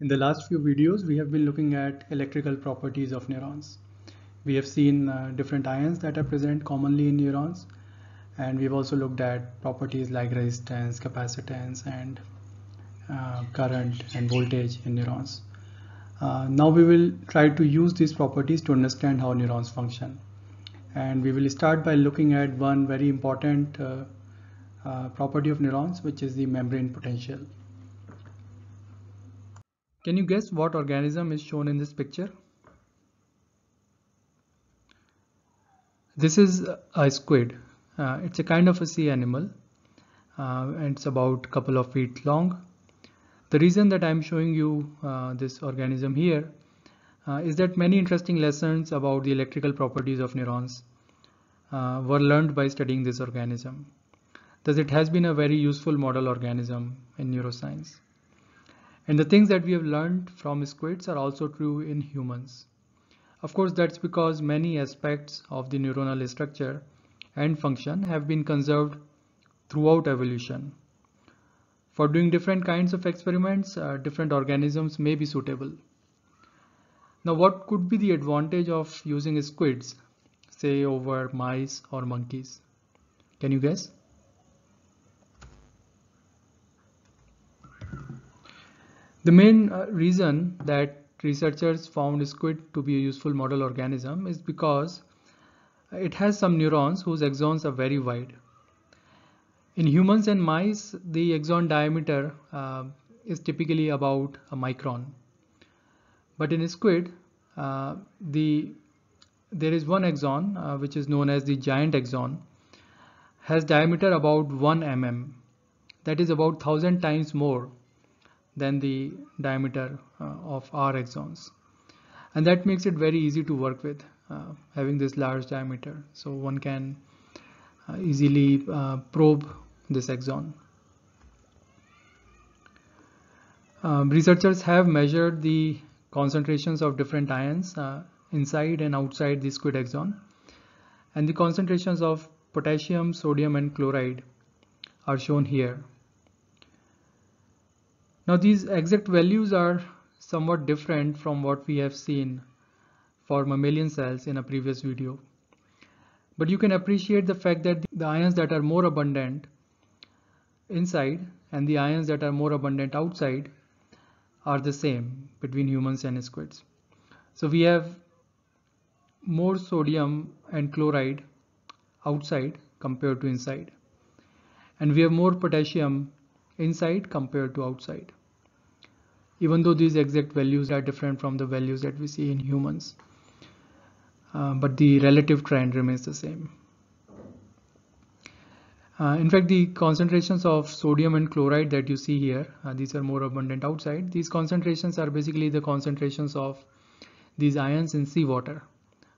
In the last few videos, we have been looking at electrical properties of neurons. We have seen uh, different ions that are present commonly in neurons. And we've also looked at properties like resistance, capacitance, and uh, current and voltage in neurons. Uh, now we will try to use these properties to understand how neurons function. And we will start by looking at one very important uh, uh, property of neurons, which is the membrane potential. Can you guess what organism is shown in this picture? This is a squid. Uh, it's a kind of a sea animal. Uh, and it's about couple of feet long. The reason that I'm showing you uh, this organism here uh, is that many interesting lessons about the electrical properties of neurons uh, were learned by studying this organism. Thus, it has been a very useful model organism in neuroscience. And the things that we have learned from squids are also true in humans. Of course, that's because many aspects of the neuronal structure and function have been conserved throughout evolution. For doing different kinds of experiments, uh, different organisms may be suitable. Now, what could be the advantage of using squids, say over mice or monkeys? Can you guess? The main uh, reason that researchers found squid to be a useful model organism is because it has some neurons whose axons are very wide. In humans and mice, the axon diameter uh, is typically about a micron. But in squid, uh, the there is one axon uh, which is known as the giant axon has diameter about 1 mm that is about 1000 times more than the diameter uh, of R exons. And that makes it very easy to work with uh, having this large diameter. So one can uh, easily probe this exon. Um, researchers have measured the concentrations of different ions uh, inside and outside the squid exon and the concentrations of potassium, sodium and chloride are shown here. Now these exact values are somewhat different from what we have seen for mammalian cells in a previous video. But you can appreciate the fact that the ions that are more abundant inside and the ions that are more abundant outside are the same between humans and squids. So we have more sodium and chloride outside compared to inside. And we have more potassium inside compared to outside. Even though these exact values are different from the values that we see in humans, uh, but the relative trend remains the same. Uh, in fact, the concentrations of sodium and chloride that you see here, uh, these are more abundant outside. These concentrations are basically the concentrations of these ions in seawater.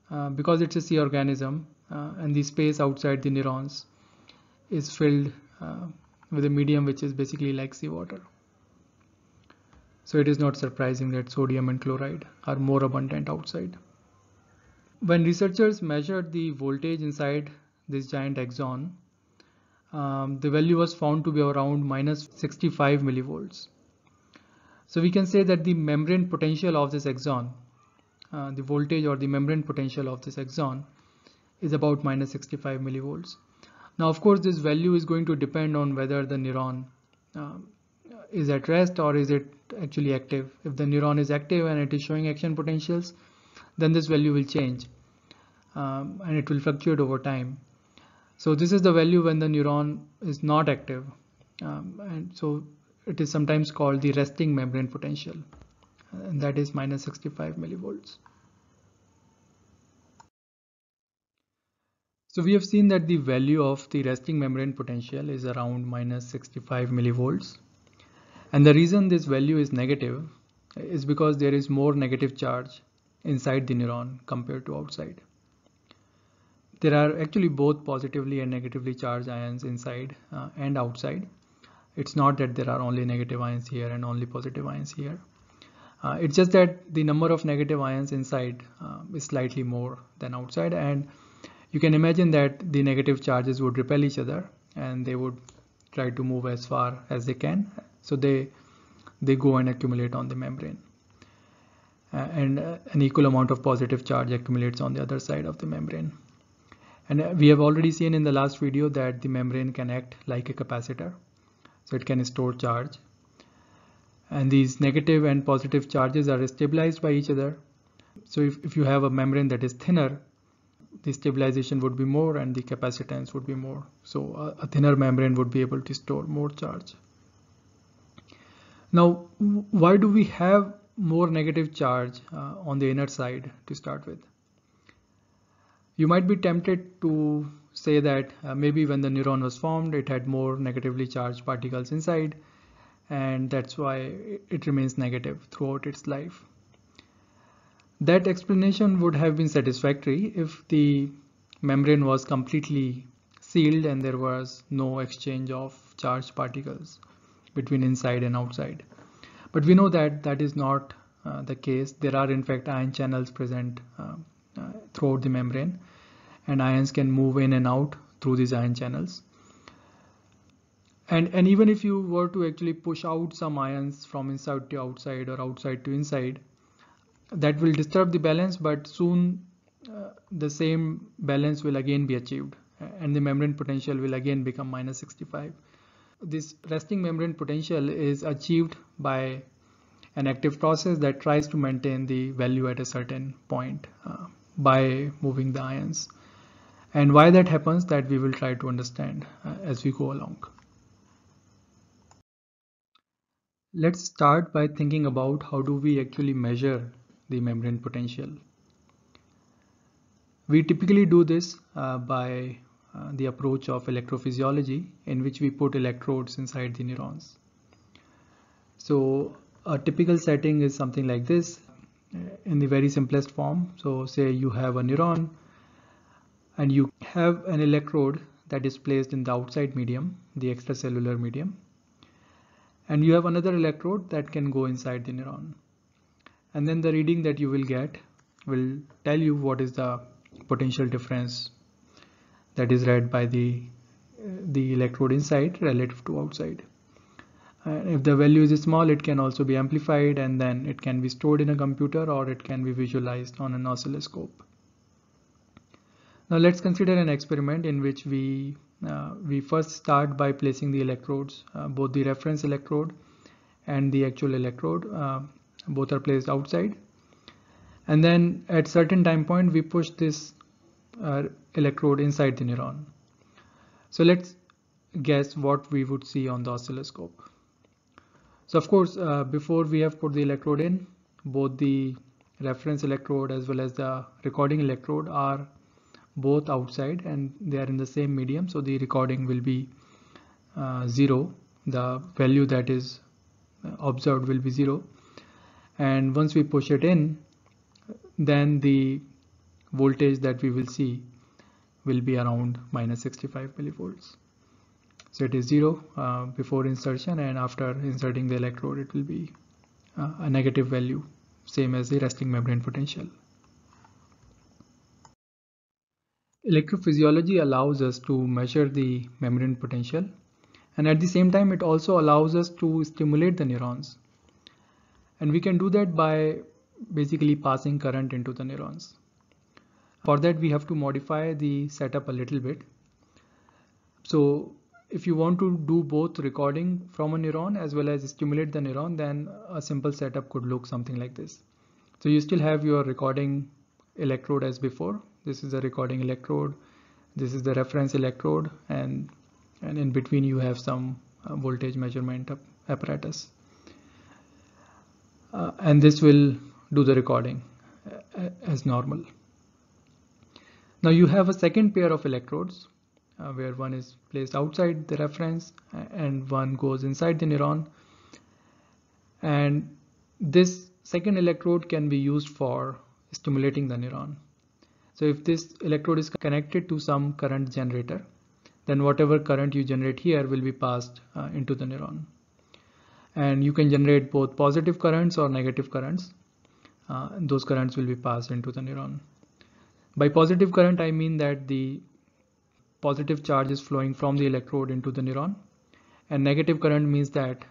Uh, because it's a sea organism uh, and the space outside the neurons is filled uh, with a medium which is basically like seawater. So it is not surprising that sodium and chloride are more abundant outside. When researchers measured the voltage inside this giant axon, um, the value was found to be around minus 65 millivolts. So we can say that the membrane potential of this axon, uh, the voltage or the membrane potential of this axon is about minus 65 millivolts. Now, of course, this value is going to depend on whether the neuron uh, is at rest or is it actually active. If the neuron is active and it is showing action potentials, then this value will change um, and it will fluctuate over time. So this is the value when the neuron is not active. Um, and so it is sometimes called the resting membrane potential and that is minus 65 millivolts. So we have seen that the value of the resting membrane potential is around minus 65 millivolts. And the reason this value is negative is because there is more negative charge inside the neuron compared to outside. There are actually both positively and negatively charged ions inside uh, and outside. It's not that there are only negative ions here and only positive ions here. Uh, it's just that the number of negative ions inside uh, is slightly more than outside and you can imagine that the negative charges would repel each other and they would try to move as far as they can so they they go and accumulate on the membrane uh, and uh, an equal amount of positive charge accumulates on the other side of the membrane and uh, we have already seen in the last video that the membrane can act like a capacitor so it can store charge and these negative and positive charges are stabilized by each other so if, if you have a membrane that is thinner the stabilization would be more and the capacitance would be more. So a thinner membrane would be able to store more charge. Now, why do we have more negative charge uh, on the inner side to start with? You might be tempted to say that uh, maybe when the neuron was formed, it had more negatively charged particles inside, and that's why it remains negative throughout its life. That explanation would have been satisfactory if the membrane was completely sealed and there was no exchange of charged particles between inside and outside. But we know that that is not uh, the case. There are in fact ion channels present uh, uh, throughout the membrane and ions can move in and out through these ion channels. And, and even if you were to actually push out some ions from inside to outside or outside to inside, that will disturb the balance but soon uh, the same balance will again be achieved and the membrane potential will again become minus 65 this resting membrane potential is achieved by an active process that tries to maintain the value at a certain point uh, by moving the ions and why that happens that we will try to understand uh, as we go along let's start by thinking about how do we actually measure the membrane potential. We typically do this uh, by uh, the approach of electrophysiology in which we put electrodes inside the neurons. So a typical setting is something like this uh, in the very simplest form. So say you have a neuron and you have an electrode that is placed in the outside medium, the extracellular medium. And you have another electrode that can go inside the neuron and then the reading that you will get will tell you what is the potential difference that is read by the the electrode inside relative to outside and if the value is small it can also be amplified and then it can be stored in a computer or it can be visualized on an oscilloscope now let's consider an experiment in which we uh, we first start by placing the electrodes uh, both the reference electrode and the actual electrode uh, both are placed outside and then at certain time point we push this uh, electrode inside the neuron so let's guess what we would see on the oscilloscope so of course uh, before we have put the electrode in both the reference electrode as well as the recording electrode are both outside and they are in the same medium so the recording will be uh, zero the value that is uh, observed will be zero and once we push it in then the voltage that we will see will be around minus 65 millivolts so it is zero uh, before insertion and after inserting the electrode it will be uh, a negative value same as the resting membrane potential electrophysiology allows us to measure the membrane potential and at the same time it also allows us to stimulate the neurons and we can do that by basically passing current into the neurons. For that, we have to modify the setup a little bit. So if you want to do both recording from a neuron as well as stimulate the neuron, then a simple setup could look something like this. So you still have your recording electrode as before. This is the recording electrode. This is the reference electrode and and in between you have some uh, voltage measurement apparatus uh, and this will do the recording uh, as normal. Now you have a second pair of electrodes uh, where one is placed outside the reference uh, and one goes inside the neuron and this second electrode can be used for stimulating the neuron. So if this electrode is connected to some current generator, then whatever current you generate here will be passed uh, into the neuron and you can generate both positive currents or negative currents. Uh, those currents will be passed into the neuron. By positive current, I mean that the positive charge is flowing from the electrode into the neuron and negative current means that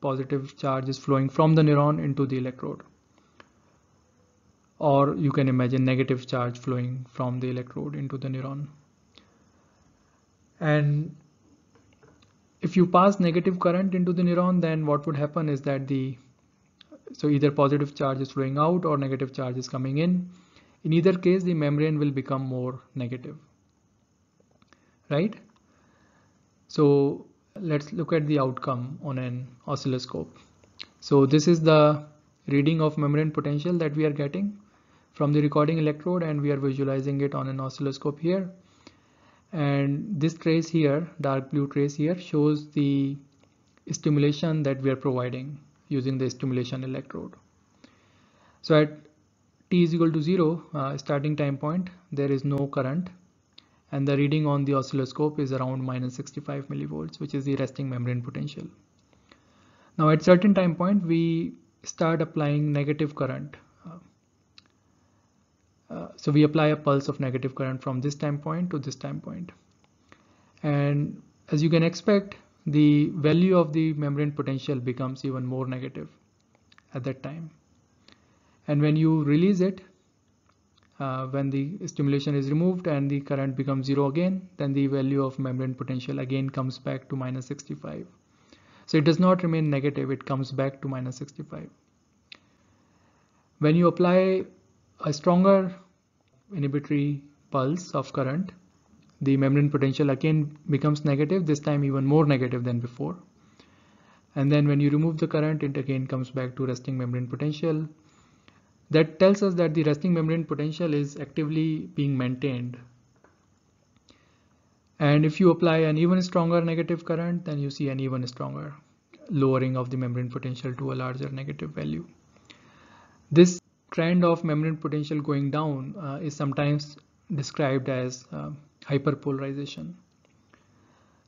positive charge is flowing from the neuron into the electrode or you can imagine negative charge flowing from the electrode into the neuron and if you pass negative current into the neuron, then what would happen is that the so either positive charge is flowing out or negative charge is coming in. In either case, the membrane will become more negative, right? So let's look at the outcome on an oscilloscope. So this is the reading of membrane potential that we are getting from the recording electrode and we are visualizing it on an oscilloscope here and this trace here dark blue trace here shows the stimulation that we are providing using the stimulation electrode so at t is equal to 0 uh, starting time point there is no current and the reading on the oscilloscope is around minus 65 millivolts which is the resting membrane potential now at certain time point we start applying negative current uh, so we apply a pulse of negative current from this time point to this time point. And as you can expect, the value of the membrane potential becomes even more negative at that time. And when you release it, uh, when the stimulation is removed and the current becomes zero again, then the value of membrane potential again comes back to minus 65. So it does not remain negative, it comes back to minus 65. When you apply a stronger inhibitory pulse of current, the membrane potential again becomes negative, this time even more negative than before. And then when you remove the current, it again comes back to resting membrane potential. That tells us that the resting membrane potential is actively being maintained. And if you apply an even stronger negative current, then you see an even stronger lowering of the membrane potential to a larger negative value. This trend of membrane potential going down uh, is sometimes described as uh, hyperpolarization.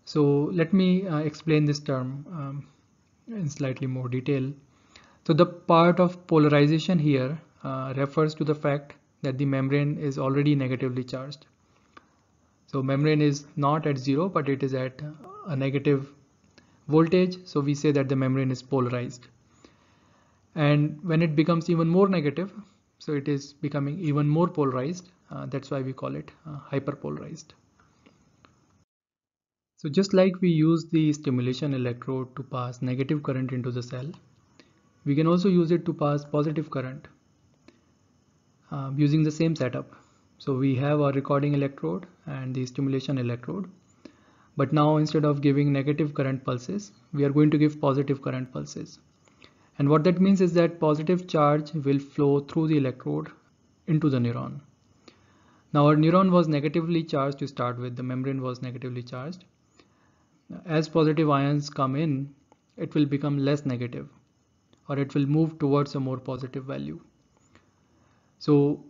So let me uh, explain this term um, in slightly more detail. So the part of polarization here uh, refers to the fact that the membrane is already negatively charged. So membrane is not at zero, but it is at a negative voltage. So we say that the membrane is polarized and when it becomes even more negative so it is becoming even more polarized uh, that's why we call it uh, hyperpolarized so just like we use the stimulation electrode to pass negative current into the cell we can also use it to pass positive current uh, using the same setup so we have our recording electrode and the stimulation electrode but now instead of giving negative current pulses we are going to give positive current pulses and what that means is that positive charge will flow through the electrode into the neuron. Now our neuron was negatively charged to start with, the membrane was negatively charged. As positive ions come in, it will become less negative or it will move towards a more positive value. So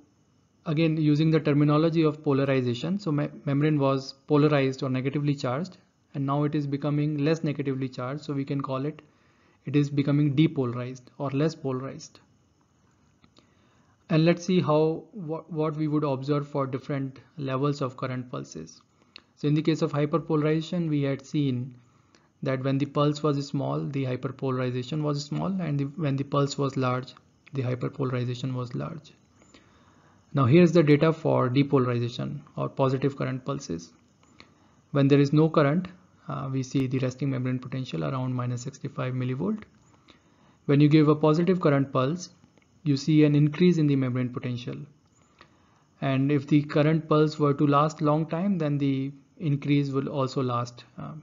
again using the terminology of polarization, so my membrane was polarized or negatively charged and now it is becoming less negatively charged so we can call it it is becoming depolarized or less polarized and let's see how what, what we would observe for different levels of current pulses so in the case of hyperpolarization we had seen that when the pulse was small the hyperpolarization was small and the, when the pulse was large the hyperpolarization was large now here's the data for depolarization or positive current pulses when there is no current uh, we see the resting membrane potential around minus 65 millivolt. When you give a positive current pulse, you see an increase in the membrane potential. And if the current pulse were to last long time, then the increase will also last. Um,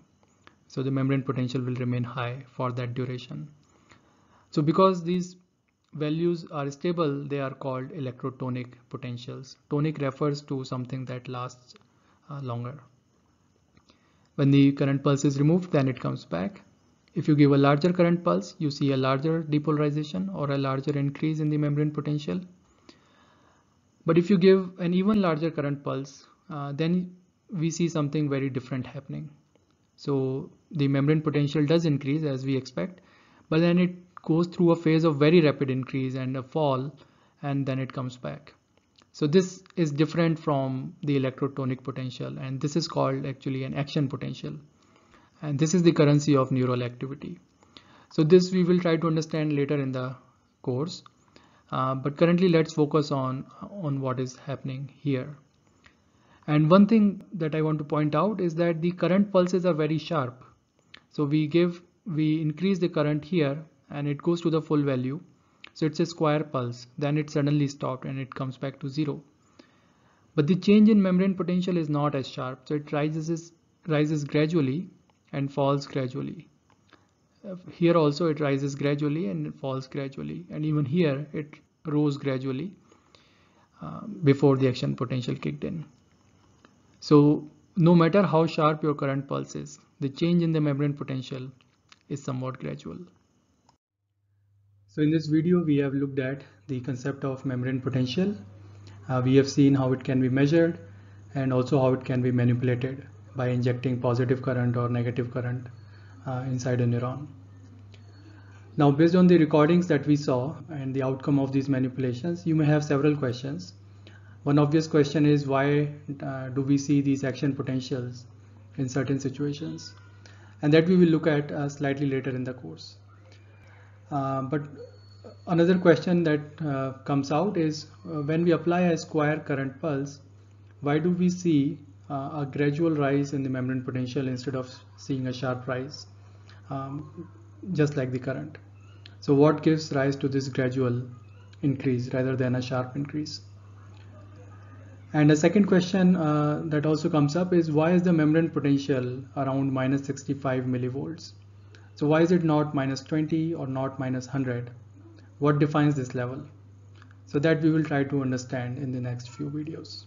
so the membrane potential will remain high for that duration. So because these values are stable, they are called electrotonic potentials. Tonic refers to something that lasts uh, longer. When the current pulse is removed, then it comes back. If you give a larger current pulse, you see a larger depolarization or a larger increase in the membrane potential. But if you give an even larger current pulse, uh, then we see something very different happening. So the membrane potential does increase as we expect, but then it goes through a phase of very rapid increase and a fall, and then it comes back. So this is different from the electrotonic potential and this is called actually an action potential. And this is the currency of neural activity. So this we will try to understand later in the course. Uh, but currently let's focus on, on what is happening here. And one thing that I want to point out is that the current pulses are very sharp. So we give, we increase the current here and it goes to the full value so it's a square pulse, then it suddenly stopped and it comes back to zero. But the change in membrane potential is not as sharp, so it rises, rises gradually and falls gradually. Here also it rises gradually and it falls gradually, and even here it rose gradually um, before the action potential kicked in. So no matter how sharp your current pulse is, the change in the membrane potential is somewhat gradual. So in this video, we have looked at the concept of membrane potential. Uh, we have seen how it can be measured and also how it can be manipulated by injecting positive current or negative current uh, inside a neuron. Now, based on the recordings that we saw and the outcome of these manipulations, you may have several questions. One obvious question is why uh, do we see these action potentials in certain situations? And that we will look at uh, slightly later in the course. Uh, but another question that uh, comes out is uh, when we apply a square current pulse, why do we see uh, a gradual rise in the membrane potential instead of seeing a sharp rise, um, just like the current? So what gives rise to this gradual increase rather than a sharp increase? And a second question uh, that also comes up is why is the membrane potential around minus 65 millivolts? So why is it not minus 20 or not minus 100? What defines this level? So that we will try to understand in the next few videos.